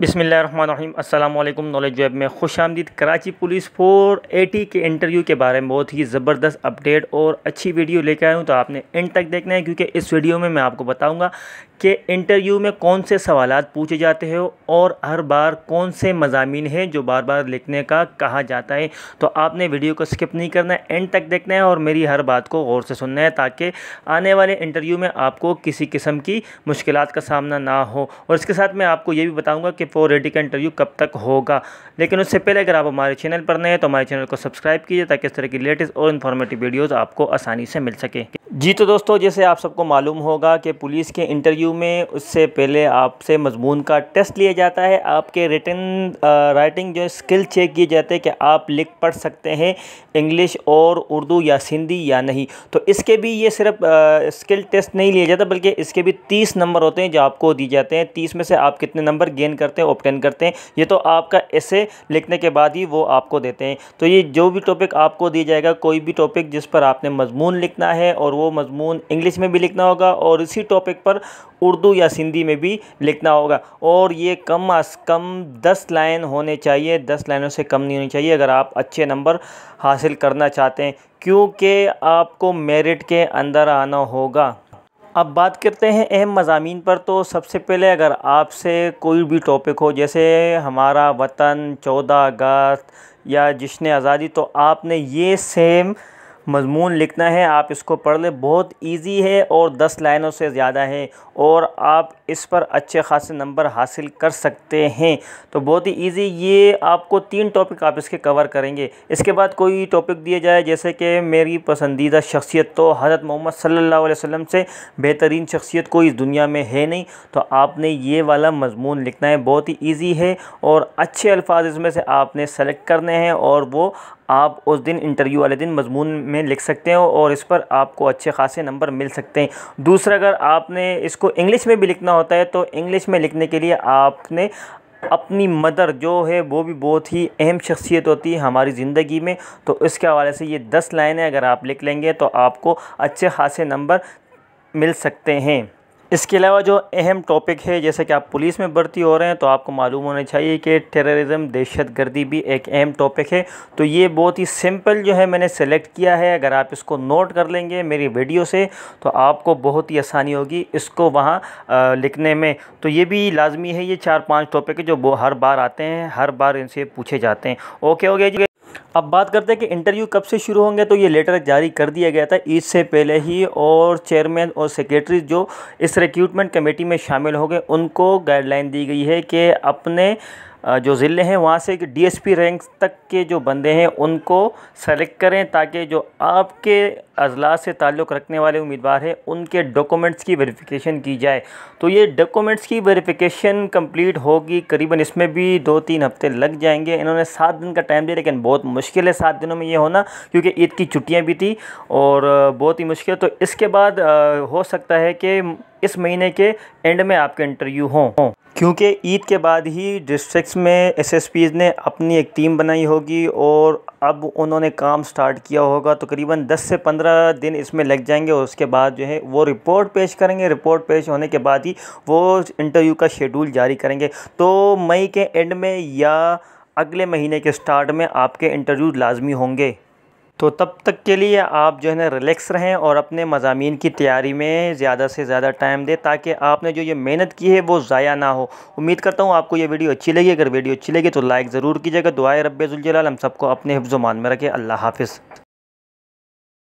बिसमीम अल्लाम knowledge web में खुश आमदीद कराची पुलिस 480 के इंटरव्यू के बारे में बहुत ही ज़बरदस्त अपडेट और अच्छी वीडियो लेकर आया हूँ तो आपने एंड तक देखना है क्योंकि इस वीडियो में मैं आपको बताऊँगा कि इंटरव्यू में कौन से सवाल पूछे जाते हो और हर बार कौन से मजामी हैं जो बार बार लिखने का कहा जाता है तो आपने वीडियो को स्किप नहीं करना है एंड तक देखना है और मेरी हर बात को गौर से सुनना है ताकि आने वाले इंटरव्यू में आपको किसी किस्म की मुश्किल का सामना ना हो और इसके साथ मैं आपको ये भी बताऊँगा कि फोर रेडी का इंटरव्यू कब तक होगा लेकिन उससे पहले अगर आप हमारे चैनल पर नए हैं तो हमारे चैनल को सब्सक्राइब कीजिए ताकि इस तरह की लेटेस्ट और इन्फॉर्मेटिव वीडियोज़ आपको आसानी से मिल सके जी तो दोस्तों जैसे आप सबको मालूम होगा कि पुलिस के इंटरव्यू में उससे पहले आपसे मजमून का टेस्ट लिया जाता है आपके रिटर्न राइटिंग जो स्किल चेक किए जाते हैं कि आप लिख पढ़ सकते हैं इंग्लिश और उर्दू या सिंधी या नहीं तो इसके भी ये सिर्फ स्किल टेस्ट नहीं लिया जाता बल्कि इसके भी तीस नंबर होते हैं जो आपको दिए जाते हैं तीस में से आप कितने नंबर गेन करते हैं ओपटेन करते हैं ये तो आपका ऐसे लिखने के बाद ही वो आपको देते हैं तो ये जो भी टॉपिक आपको दिया जाएगा कोई भी टॉपिक जिस पर आपने मजमून लिखना है और वो मजमून इंग्लिश में भी लिखना होगा और इसी टॉपिक पर उर्दू या सिंधी में भी लिखना होगा और ये कम अज कम दस लाइन होने चाहिए दस लाइनों से कम नहीं होनी चाहिए अगर आप अच्छे नंबर हासिल करना चाहते हैं क्योंकि आपको मेरिट के अंदर आना होगा अब बात करते हैं अहम मजामी पर तो सबसे पहले अगर आपसे कोई भी टॉपिक हो जैसे हमारा वतन चौदह अगस्त या जश्न आज़ादी तो आपने ये सेम मजमून लिखना है आप इसको पढ़ लें बहुत इजी है और दस लाइनों से ज़्यादा है और आप इस पर अच्छे खासे नंबर हासिल कर सकते हैं तो बहुत ही इजी ये आपको तीन टॉपिक आप इसके कवर करेंगे इसके बाद कोई टॉपिक दिया जाए जैसे कि मेरी पसंदीदा शख्सियत तो हज़रत मोहम्मद सल्ला वसम से बेहतरीन शख्सियत कोई इस दुनिया में है नहीं तो आपने ये वाला मजमून लिखना है बहुत ही ईजी है और अच्छे अल्फाज इसमें से आपने सेलेक्ट करने हैं और वो आप उस दिन इंटरव्यू वाले दिन मज़मून में लिख सकते हो और इस पर आपको अच्छे खासे नंबर मिल सकते हैं दूसरा अगर आपने इसको इंग्लिश में भी लिखना होता है तो इंग्लिश में लिखने के लिए आपने अपनी मदर जो है वो भी बहुत ही अहम शख्सियत होती है हमारी ज़िंदगी में तो इसके हवाले से ये दस लाइनें अगर आप लिख लेंगे तो आपको अच्छे खासे नंबर मिल सकते हैं इसके अलावा जो अहम टॉपिक है जैसे कि आप पुलिस में भर्ती हो रहे हैं तो आपको मालूम होना चाहिए कि टेररिज्म दहशत गर्दी भी एक अहम टॉपिक है तो ये बहुत ही सिंपल जो है मैंने सेलेक्ट किया है अगर आप इसको नोट कर लेंगे मेरी वीडियो से तो आपको बहुत ही आसानी होगी इसको वहाँ लिखने में तो ये भी लाजमी है ये चार पाँच टॉपिक जो हर बार आते हैं हर बार इनसे पूछे जाते हैं ओके ओके जी अब बात करते हैं कि इंटरव्यू कब से शुरू होंगे तो ये लेटर जारी कर दिया गया था ईद से पहले ही और चेयरमैन और सेक्रेटरी जो इस रिक्रूटमेंट कमेटी में शामिल हो गए उनको गाइडलाइन दी गई है कि अपने जो ज़िले हैं वहाँ से डीएसपी रैंक तक के जो बंदे हैं उनको सेलेक्ट करें ताकि जो आपके अजला से ताल्लुक़ रखने वाले उम्मीदवार हैं उनके डॉक्यूमेंट्स की वेरिफिकेशन की जाए तो ये डॉक्यूमेंट्स की वेरिफिकेशन कंप्लीट होगी करीबन इसमें भी दो तीन हफ्ते लग जाएंगे इन्होंने सात दिन का टाइम दिया लेकिन बहुत मुश्किल मुश्किल है सात दिनों में ये होना क्योंकि ईद की छुट्टियाँ भी थी और बहुत ही मुश्किल तो इसके बाद हो सकता है कि इस महीने के एंड में आपके इंटरव्यू हों क्योंकि ईद के बाद ही डिस्ट्रिक्ट्स में एसएसपीज़ ने अपनी एक टीम बनाई होगी और अब उन्होंने काम स्टार्ट किया होगा तकरीबन करीबन 10 से 15 दिन इसमें लग जाएंगे और उसके बाद जो है वो रिपोर्ट पेश करेंगे रिपोर्ट पेश होने के बाद ही वो इंटरव्यू का शेड्यूल जारी करेंगे तो मई के एंड में या अगले महीने के स्टार्ट में आपके इंटरव्यू लाजमी होंगे तो तब तक के लिए आप जो है ना रिलैक्स रहें और अपने मजामी की तैयारी में ज़्यादा से ज़्यादा टाइम दें ताकि आपने जो ये मेहनत की है वो ज़ाया ना हो उम्मीद करता हूँ आपको ये वीडियो अच्छी लगी अगर वीडियो अच्छी लगी तो लाइक ज़रूर कीजिएगा दुआए रब्बुलजलाल हम सबको अपने हिफ्ज़ मान में रखें अल्लाह हाफिज़